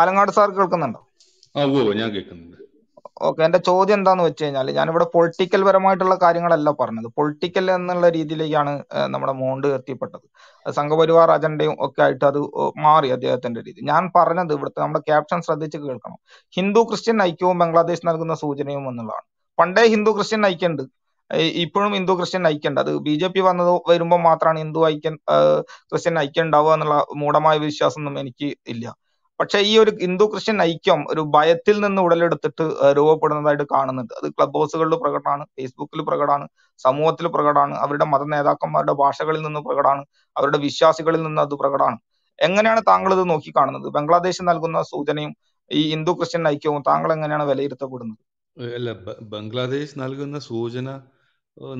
Alangad sir കേൾക്കുന്നുണ്ടോ ഞാൻ കേൾക്കുന്നുണ്ട് ഓക്കെ എന്റെ ചോദ്യം എന്താന്ന് വെച്ച് കഴിഞ്ഞാൽ ഞാനിവിടെ പൊളിറ്റിക്കൽ പരമായിട്ടുള്ള കാര്യങ്ങളല്ല പറഞ്ഞത് പൊളിറ്റിക്കൽ എന്നുള്ള രീതിയിലേക്കാണ് നമ്മുടെ മോണ്ട് എത്തിപ്പെട്ടത് സംഘപരിവാർ അജണ്ടയും ഒക്കെ ആയിട്ട് അത് മാറി അദ്ദേഹത്തിന്റെ രീതി ഞാൻ പറഞ്ഞത് ഇവിടുത്തെ നമ്മുടെ ക്യാപ്ഷൻ ശ്രദ്ധിച്ച് കേൾക്കണം ഹിന്ദു ക്രിസ്ത്യൻ ഐക്യവും ബംഗ്ലാദേശ് നൽകുന്ന സൂചനയും എന്നുള്ളതാണ് പണ്ടേ ഹിന്ദു ക്രിസ്ത്യൻ ഐക്യണ്ട് ഇപ്പോഴും ഹിന്ദു ക്രിസ്ത്യൻ ഐക്യണ്ട് അത് ബി ജെ പി വന്നത് വരുമ്പോൾ മാത്രമാണ് ഹിന്ദു ഐക്യൻ ക്രിസ്ത്യൻ ഐക്യം ഉണ്ടാവുക എന്നുള്ള മൂഢമായ വിശ്വാസം ഒന്നും എനിക്ക് ഇല്ല പക്ഷേ ഈ ഒരു ഹിന്ദു ക്രിസ്ത്യൻ ഐക്യം ഒരു ഭയത്തിൽ നിന്ന് ഉടലെടുത്തിട്ട് രൂപപ്പെടുന്നതായിട്ട് കാണുന്നുണ്ട് അത് ക്ലബ് ഹൗസുകളിൽ പ്രകടമാണ് ഫേസ്ബുക്കിൽ പ്രകടമാണ് സമൂഹത്തിൽ പ്രകടമാണ് അവരുടെ മത നേതാക്കന്മാരുടെ ഭാഷകളിൽ നിന്ന് പ്രകടമാണ് അവരുടെ വിശ്വാസികളിൽ നിന്ന് അത് പ്രകടമാണ് എങ്ങനെയാണ് താങ്കൾ ഇത് നോക്കിക്കാണുന്നത് ബംഗ്ലാദേശ് നൽകുന്ന സൂചനയും ഈ ഹിന്ദു ക്രിസ്ത്യൻ ഐക്യവും താങ്കൾ എങ്ങനെയാണ് വിലയിരുത്തപ്പെടുന്നത് അല്ല ബംഗ്ലാദേശ് നൽകുന്ന സൂചന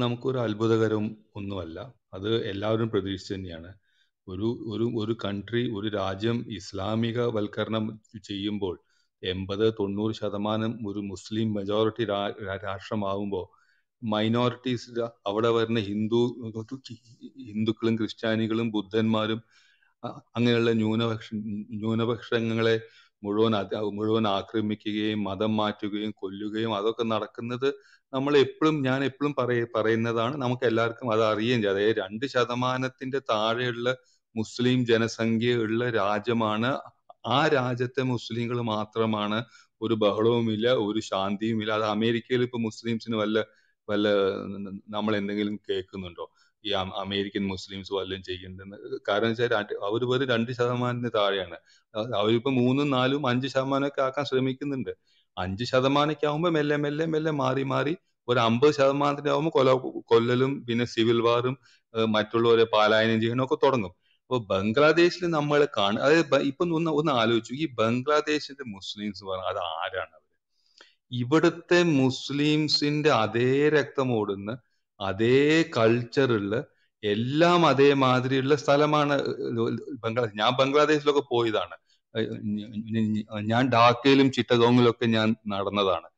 നമുക്കൊരു അത്ഭുതകരവും ഒന്നുമല്ല അത് എല്ലാവരും പ്രതീക്ഷിച്ചു തന്നെയാണ് ഒരു ഒരു ഒരു കൺട്രി ഒരു രാജ്യം ഇസ്ലാമിക വൽക്കരണം ചെയ്യുമ്പോൾ എൺപത് തൊണ്ണൂറ് ശതമാനം ഒരു മുസ്ലിം മെജോറിറ്റി രാഷ്ട്രമാവുമ്പോൾ മൈനോറിറ്റീസ് അവിടെ വരുന്ന ഹിന്ദു ഹിന്ദുക്കളും ക്രിസ്ത്യാനികളും ബുദ്ധന്മാരും അങ്ങനെയുള്ള ന്യൂനപക്ഷ ന്യൂനപക്ഷങ്ങളെ മുഴുവൻ മുഴുവൻ ആക്രമിക്കുകയും മതം മാറ്റുകയും കൊല്ലുകയും അതൊക്കെ നടക്കുന്നത് നമ്മൾ എപ്പോഴും ഞാൻ എപ്പോഴും പറയുന്നതാണ് നമുക്ക് എല്ലാവർക്കും അത് അറിയുകയും ചെയ്യാം അതായത് രണ്ട് ശതമാനത്തിന്റെ താഴെയുള്ള മുസ്ലിം ജനസംഖ്യയുള്ള രാജ്യമാണ് ആ രാജ്യത്തെ മുസ്ലിങ്ങൾ മാത്രമാണ് ഒരു ബഹളവുമില്ല ഒരു ശാന്തിയുമില്ല അത് അമേരിക്കയിൽ ഇപ്പൊ മുസ്ലിംസിന് വല്ല വല്ല നമ്മൾ എന്തെങ്കിലും കേൾക്കുന്നുണ്ടോ ഈ അമേരിക്കൻ മുസ്ലിംസ് വല്ലതും ചെയ്യുന്നുണ്ടെന്ന് കാരണം വെച്ചാൽ അവർ വെറും രണ്ട് ശതമാനത്തിന് താഴെയാണ് അവരിപ്പോ മൂന്നും നാലും അഞ്ച് ശതമാനമൊക്കെ ആക്കാൻ ശ്രമിക്കുന്നുണ്ട് അഞ്ച് ശതമാനമൊക്കെ ആകുമ്പോൾ മെല്ലെ മെല്ലെ മെല്ലെ മാറി മാറി ഒരു അമ്പത് ആകുമ്പോൾ കൊല കൊല്ലലും പിന്നെ സിവിൽ വാറും മറ്റുള്ളവരെ പാലായനം ചെയ്യണമൊക്കെ തുടങ്ങും അപ്പൊ ബംഗ്ലാദേശിൽ നമ്മൾ കാണ അതായത് ഇപ്പൊ ഒന്ന് ഒന്ന് ആലോചിച്ചു ഈ ബംഗ്ലാദേശിന്റെ മുസ്ലിംസ് പറഞ്ഞാൽ അത് ആരാണ് ഇവിടുത്തെ മുസ്ലിംസിന്റെ അതേ രക്തമോടുന്ന അതേ കൾച്ചറുള്ള എല്ലാം അതേമാതിരിയുള്ള സ്ഥലമാണ് ബംഗ്ലാദേശ് ഞാൻ ബംഗ്ലാദേശിലൊക്കെ പോയതാണ് ഞാൻ ഢാക്കയിലും ചിറ്റഗോങ്ങിലൊക്കെ ഞാൻ നടന്നതാണ്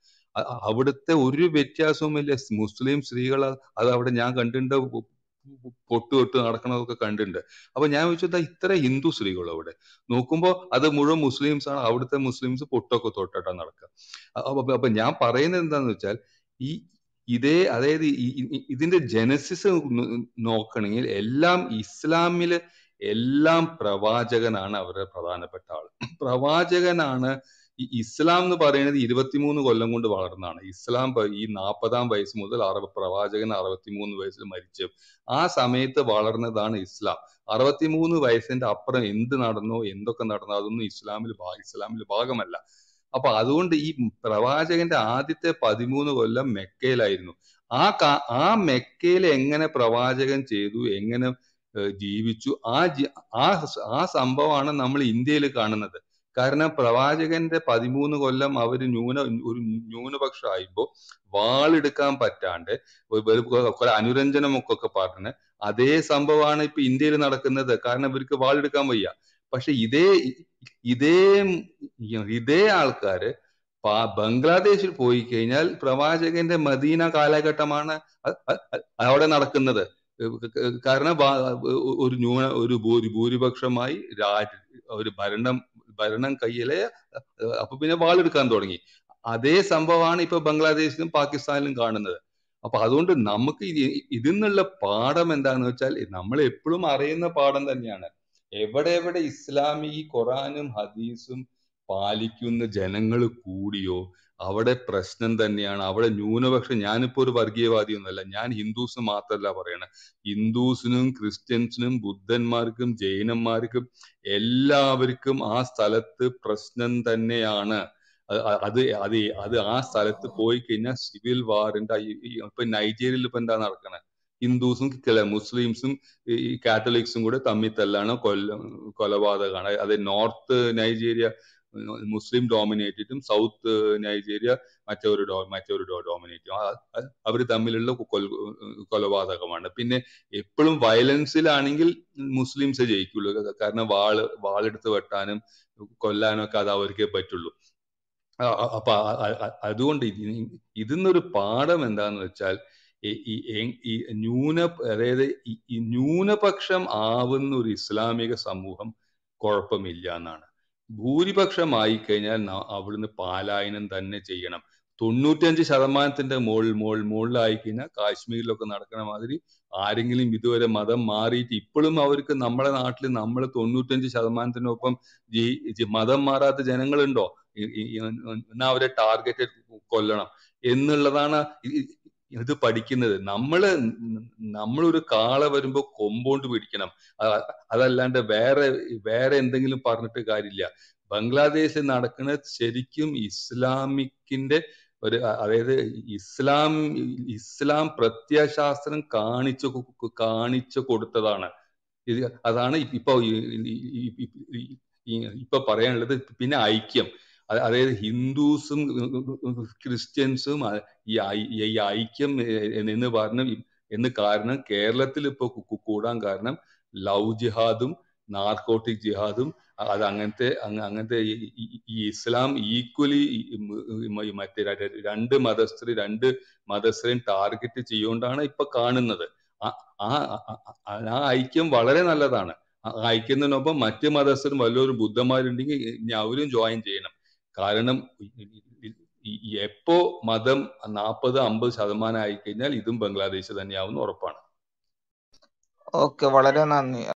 അവിടുത്തെ ഒരു വ്യത്യാസവുമില്ല മുസ്ലിം സ്ത്രീകൾ അത് അവിടെ ഞാൻ കണ്ടിട്ടുണ്ട് പൊട്ട് തൊട്ട് നടക്കണതൊക്കെ കണ്ടിട്ടുണ്ട് അപ്പൊ ഞാൻ ചോദിച്ചത് ഇത്ര ഹിന്ദു സ്ത്രീകൾ അവിടെ നോക്കുമ്പോൾ അത് മുഴുവൻ മുസ്ലിംസ് ആണ് അവിടുത്തെ മുസ്ലിംസ് പൊട്ടൊക്കെ തൊട്ടിട്ടാ നടക്കുക അപ്പൊ ഞാൻ പറയുന്നത് എന്താന്ന് വെച്ചാൽ ഈ ഇതേ അതായത് ഇതിന്റെ ജനസിസ് നോക്കണമെങ്കിൽ എല്ലാം ഇസ്ലാമില് എല്ലാം പ്രവാചകനാണ് അവരുടെ പ്രധാനപ്പെട്ട ആള് പ്രവാചകനാണ് ഈ ഇസ്ലാം എന്ന് പറയുന്നത് ഇരുപത്തിമൂന്ന് കൊല്ലം കൊണ്ട് വളർന്നതാണ് ഇസ്ലാം ഈ നാൽപ്പതാം വയസ്സ് മുതൽ അറുപ പ്രവാചകൻ അറുപത്തിമൂന്ന് വയസ്സിൽ മരിച്ചു ആ സമയത്ത് വളർന്നതാണ് ഇസ്ലാം അറുപത്തിമൂന്ന് വയസ്സിന്റെ അപ്പുറം എന്ത് നടന്നോ എന്തൊക്കെ നടന്നോ അതൊന്നും ഇസ്ലാമിൽ ഇസ്ലാമിൽ ഭാഗമല്ല അപ്പൊ അതുകൊണ്ട് ഈ പ്രവാചകന്റെ ആദ്യത്തെ പതിമൂന്ന് കൊല്ലം മെക്കയിലായിരുന്നു ആ ആ മെക്കയിൽ എങ്ങനെ പ്രവാചകൻ ചെയ്തു എങ്ങനെ ജീവിച്ചു ആ ആ ആ സംഭവമാണ് നമ്മൾ ഇന്ത്യയിൽ കാണുന്നത് കാരണം പ്രവാചകന്റെ പതിമൂന്ന് കൊല്ലം അവർ ന്യൂന ഒരു ന്യൂനപക്ഷമായിപ്പോൾ വാളെടുക്കാൻ പറ്റാണ്ട് കുറെ അനുരഞ്ജനമൊക്കെ ഒക്കെ പറഞ്ഞ് അതേ സംഭവമാണ് ഇപ്പൊ ഇന്ത്യയിൽ നടക്കുന്നത് കാരണം ഇവർക്ക് വാളെടുക്കാൻ വയ്യ പക്ഷെ ഇതേ ഇതേ ഇതേ ആൾക്കാര് ബംഗ്ലാദേശിൽ പോയി കഴിഞ്ഞാൽ പ്രവാചകന്റെ മദീന കാലഘട്ടമാണ് അവിടെ നടക്കുന്നത് കാരണം ഒരു ന്യൂന ഒരു ഭൂരിപക്ഷമായി രാജ ഒരു ഭരണം ഭരണം കയ്യിലെ അപ്പൊ പിന്നെ വാളെടുക്കാൻ തുടങ്ങി അതേ സംഭവമാണ് ഇപ്പൊ ബംഗ്ലാദേശിലും പാകിസ്ഥാനിലും കാണുന്നത് അപ്പൊ അതുകൊണ്ട് നമുക്ക് ഇതിൽ നിന്നുള്ള പാഠം എന്താന്ന് വെച്ചാൽ നമ്മൾ എപ്പോഴും അറിയുന്ന പാഠം തന്നെയാണ് എവിടെ എവിടെ ഇസ്ലാം ഖുറാനും ഹദീസും പാലിക്കുന്ന ജനങ്ങൾ കൂടിയോ അവിടെ പ്രശ്നം തന്നെയാണ് അവിടെ ന്യൂനപക്ഷം ഞാനിപ്പോ ഒരു വർഗീയവാദി ഒന്നല്ല ഞാൻ ഹിന്ദുസ് മാത്രമല്ല പറയണേ ഹിന്ദുസിനും ക്രിസ്ത്യൻസിനും ബുദ്ധന്മാർക്കും ജൈനന്മാർക്കും എല്ലാവർക്കും ആ സ്ഥലത്ത് പ്രശ്നം തന്നെയാണ് അത് അത് അത് ആ സ്ഥലത്ത് പോയി കഴിഞ്ഞാൽ സിവിൽ വാറിന്റെ ഇപ്പൊ നൈജീരിയയിൽ ഇപ്പൊ എന്താ നടക്കണേ ഹിന്ദുസും മുസ്ലിംസും ഈ കാത്തലിക്സും കൂടെ തമ്മിൽ തല്ലാണ് കൊല്ല കൊലപാതകമാണ് അത് നോർത്ത് നൈജീരിയ മുസ്ലിം ഡോമിനേറ്റഡും സൗത്ത് നൈജീരിയ മറ്റൊരു ഡോ മറ്റൊരു ഡോമിനേറ്റും അവർ തമ്മിലുള്ള കൊലപാതകമാണ് പിന്നെ എപ്പോഴും വയലൻസിലാണെങ്കിൽ മുസ്ലിംസ് ജയിക്കുള്ളൂ കാരണം വാള് വാളെടുത്ത് വെട്ടാനും കൊല്ലാനൊക്കെ അത് അവർക്കേ പറ്റുള്ളൂ അപ്പൊ അതുകൊണ്ട് ഇതിന്നൊരു പാഠം എന്താന്ന് വെച്ചാൽ ഈ ന്യൂന അതായത് ഈ ന്യൂനപക്ഷം ആവുന്ന ഒരു ഇസ്ലാമിക സമൂഹം കുഴപ്പമില്ല എന്നാണ് ഭൂരിപക്ഷമായി കഴിഞ്ഞാൽ അവിടുന്ന് പാലായനം തന്നെ ചെയ്യണം തൊണ്ണൂറ്റഞ്ച് ശതമാനത്തിന്റെ മുകളിൽ മുകളിൽ മുകളിലായി കഴിഞ്ഞാൽ കാശ്മീരിലൊക്കെ നടക്കുന്ന മാതിരി ആരെങ്കിലും ഇതുവരെ മതം മാറിയിട്ട് ഇപ്പോഴും അവർക്ക് നമ്മുടെ നാട്ടിൽ നമ്മൾ തൊണ്ണൂറ്റഞ്ച് ശതമാനത്തിനൊപ്പം ജി മതം മാറാത്ത ജനങ്ങളുണ്ടോ എന്നാ അവരെ ടാർഗറ്റ് കൊല്ലണം എന്നുള്ളതാണ് ഇത് പഠിക്കുന്നത് നമ്മൾ നമ്മളൊരു കാള വരുമ്പോ കൊമ്പോണ്ട് പിടിക്കണം അതല്ലാണ്ട് വേറെ വേറെ എന്തെങ്കിലും പറഞ്ഞിട്ട് കാര്യമില്ല ബംഗ്ലാദേശിൽ നടക്കുന്ന ശരിക്കും ഇസ്ലാമിക്കിന്റെ ഒരു അതായത് ഇസ്ലാം ഇസ്ലാം പ്രത്യശാസ്ത്രം കാണിച്ചു കാണിച്ചു കൊടുത്തതാണ് അതാണ് ഇപ്പൊ ഇപ്പൊ പറയാനുള്ളത് പിന്നെ ഐക്യം അതായത് ഹിന്ദുസും ക്രിസ്ത്യൻസും ഈ ഐക്യം എന്ന് പറഞ്ഞ എന്ന് കാരണം കേരളത്തിൽ ഇപ്പോൾ കൂടാൻ കാരണം ലവ് ജിഹാദും നാർക്കോട്ടിക് ജിഹാദും അത് അങ്ങനത്തെ അങ്ങനത്തെ ഈ ഇസ്ലാം ഈക്വലി മറ്റേ രണ്ട് മതസ്ഥർ രണ്ട് മതസ്ഥരെയും ടാർഗറ്റ് ചെയ്യുകൊണ്ടാണ് ഇപ്പൊ കാണുന്നത് ആ ആ ഐക്യം വളരെ നല്ലതാണ് ഐക്യത്തിനൊപ്പം മറ്റ് മതസ്ഥരും വല്ലവരും ബുദ്ധന്മാരുണ്ടെങ്കിൽ അവരും ജോയിൻ ചെയ്യണം കാരണം എപ്പോ മതം നാൽപ്പത് അമ്പത് ശതമാനം ആയി കഴിഞ്ഞാൽ ഇതും ബംഗ്ലാദേശ് തന്നെയാവുന്ന ഉറപ്പാണ് ഓക്കെ വളരെ നന്ദി